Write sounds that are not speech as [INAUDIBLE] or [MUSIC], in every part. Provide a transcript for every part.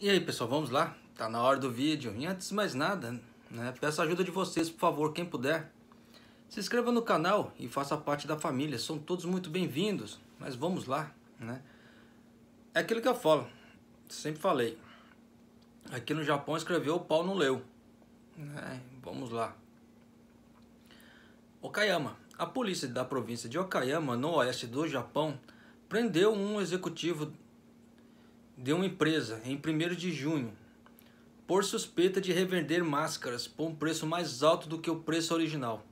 E aí pessoal, vamos lá? Tá na hora do vídeo. E antes de mais nada, né, peço a ajuda de vocês, por favor, quem puder. Se inscreva no canal e faça parte da família, são todos muito bem-vindos. Mas vamos lá, né? É aquilo que eu falo, sempre falei. Aqui no Japão escreveu o pau não leu. Né? vamos lá. Okayama. A polícia da província de Okayama, no oeste do Japão, prendeu um executivo de uma empresa em 1 de junho por suspeita de revender máscaras por um preço mais alto do que o preço original.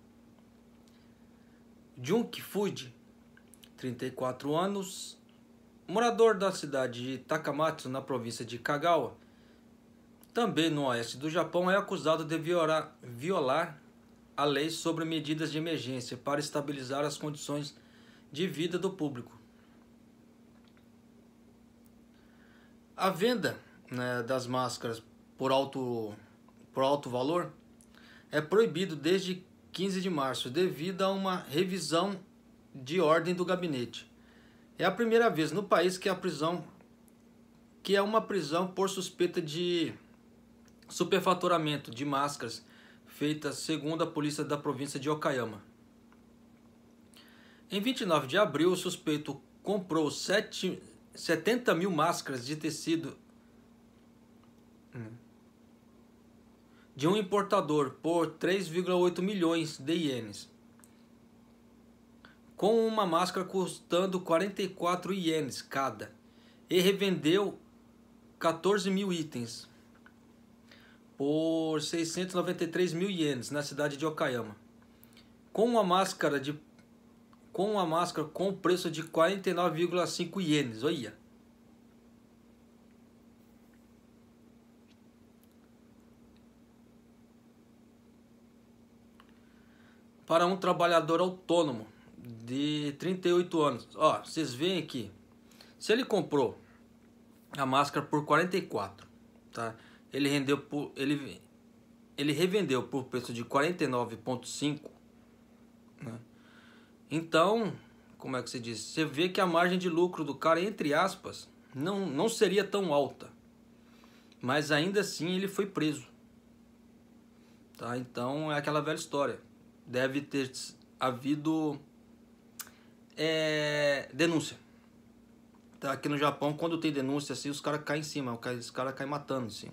Junk Food, 34 anos, morador da cidade de Takamatsu, na província de Kagawa, também no oeste do Japão, é acusado de violar, violar a lei sobre medidas de emergência para estabilizar as condições de vida do público. A venda né, das máscaras por alto, por alto valor é proibido desde 15 de março devido a uma revisão de ordem do gabinete. É a primeira vez no país que a prisão que é uma prisão por suspeita de superfaturamento de máscaras feita segundo a polícia da província de Okayama. Em 29 de abril, o suspeito comprou 7 70 mil máscaras de tecido de um importador por 3,8 milhões de ienes, com uma máscara custando 44 ienes cada, e revendeu 14 mil itens por 693 mil ienes na cidade de Okayama. Com uma máscara de com a máscara com preço de 49,5 ienes. Olha. Para um trabalhador autônomo de 38 anos. Ó, vocês veem aqui. Se ele comprou a máscara por 44, tá? Ele rendeu por ele ele revendeu por preço de 49.5, né? Então, como é que se diz? Você vê que a margem de lucro do cara, entre aspas, não, não seria tão alta. Mas ainda assim ele foi preso. Tá? Então é aquela velha história. Deve ter havido é, denúncia. Tá? Aqui no Japão, quando tem denúncia assim, os caras caem em cima, os caras caem matando em cima.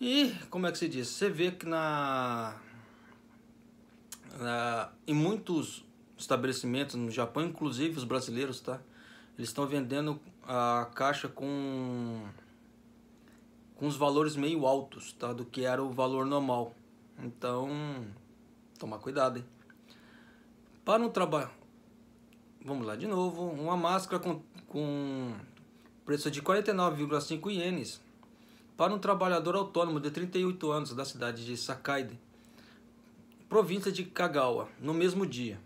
E como é que se diz? Você vê que na ah, em muitos estabelecimentos no Japão, inclusive os brasileiros, tá? Eles estão vendendo a caixa com com os valores meio altos, tá? Do que era o valor normal. Então, tomar cuidado, hein? Para um trabalho... Vamos lá de novo. Uma máscara com, com preço de 49,5 ienes para um trabalhador autônomo de 38 anos da cidade de Sakaide província de Kagawa, no mesmo dia.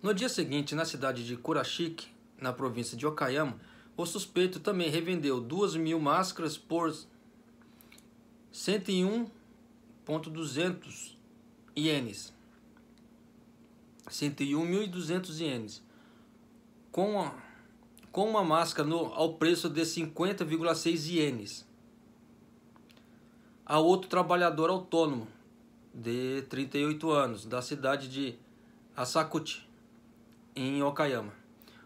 No dia seguinte, na cidade de Kurashiki, na província de Okayama, o suspeito também revendeu 2 mil máscaras por 101.200 ienes. 101.200 ienes. Com, uma com uma máscara no, ao preço de 50,6 ienes. A outro trabalhador autônomo, de 38 anos, da cidade de Asakuchi, em Okayama.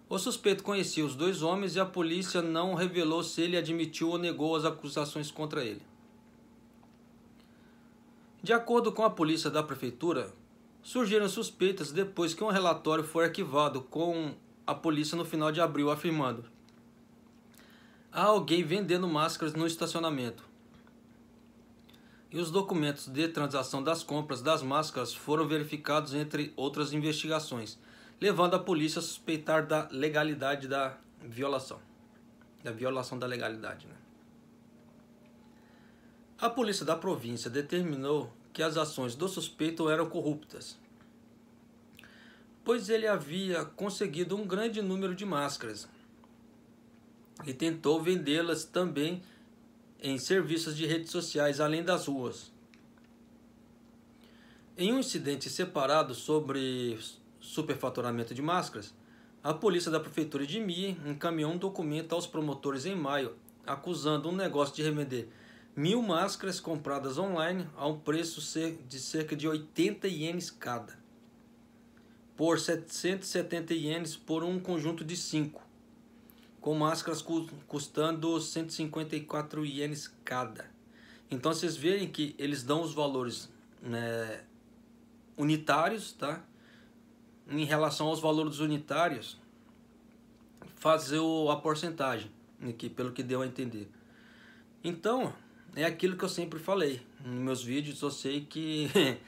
O suspeito conhecia os dois homens e a polícia não revelou se ele admitiu ou negou as acusações contra ele. De acordo com a polícia da prefeitura, surgiram suspeitas depois que um relatório foi arquivado com a polícia no final de abril afirmando: Há alguém vendendo máscaras no estacionamento e os documentos de transação das compras das máscaras foram verificados entre outras investigações, levando a polícia a suspeitar da legalidade da violação. Da violação da legalidade, né? A polícia da província determinou que as ações do suspeito eram corruptas, pois ele havia conseguido um grande número de máscaras e tentou vendê-las também em serviços de redes sociais além das ruas. Em um incidente separado sobre superfaturamento de máscaras, a polícia da prefeitura de Mi encaminhou um documento aos promotores em maio, acusando um negócio de revender mil máscaras compradas online a um preço de cerca de 80 ienes cada, por 770 ienes por um conjunto de cinco com máscaras custando 154 ienes cada. Então vocês veem que eles dão os valores né, unitários, tá? Em relação aos valores unitários, fazer a porcentagem aqui, né, pelo que deu a entender. Então, é aquilo que eu sempre falei. Nos meus vídeos eu sei que [LAUGHS]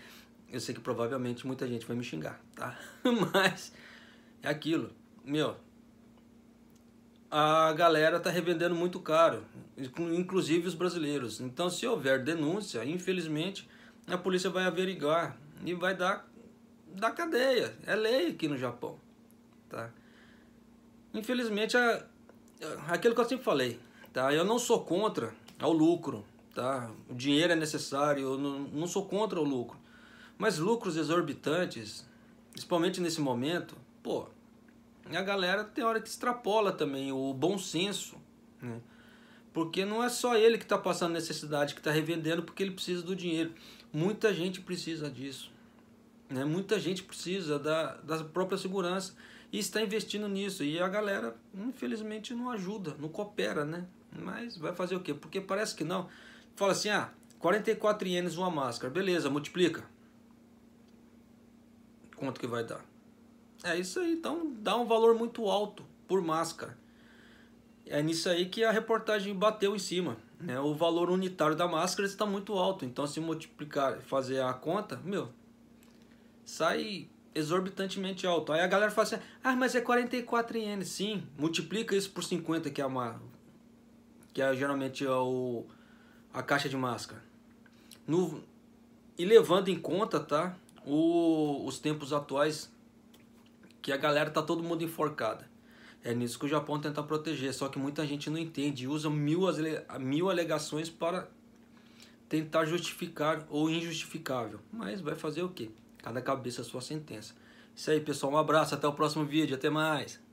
eu sei que provavelmente muita gente vai me xingar, tá? [LAUGHS] Mas é aquilo. Meu, a galera está revendendo muito caro, inclusive os brasileiros. Então, se houver denúncia, infelizmente, a polícia vai averiguar e vai dar, dar cadeia. É lei aqui no Japão. Tá? Infelizmente, aquilo que eu sempre falei, tá? eu não sou contra o lucro. Tá? O dinheiro é necessário, eu não, não sou contra o lucro. Mas lucros exorbitantes, principalmente nesse momento, pô, a galera tem hora que extrapola também o bom senso, né? Porque não é só ele que está passando necessidade, que está revendendo porque ele precisa do dinheiro. Muita gente precisa disso. Né? Muita gente precisa da, da própria segurança e está investindo nisso. E a galera, infelizmente, não ajuda, não coopera, né? Mas vai fazer o quê? Porque parece que não. Fala assim, ah, 44 ienes uma máscara. Beleza, multiplica. Quanto que vai dar? É isso aí, então dá um valor muito alto por máscara. É nisso aí que a reportagem bateu em cima. Né? O valor unitário da máscara está muito alto. Então, se multiplicar, fazer a conta, meu, sai exorbitantemente alto. Aí a galera fala assim: ah, mas é 44 ienes. Sim, multiplica isso por 50, que é, uma, que é geralmente é o, a caixa de máscara. No, e levando em conta tá, o, os tempos atuais que a galera tá todo mundo enforcada. É nisso que o Japão tenta proteger, só que muita gente não entende e usa mil, mil alegações para tentar justificar ou injustificável. Mas vai fazer o quê? Cada cabeça a sua sentença. Isso aí, pessoal. Um abraço, até o próximo vídeo. Até mais.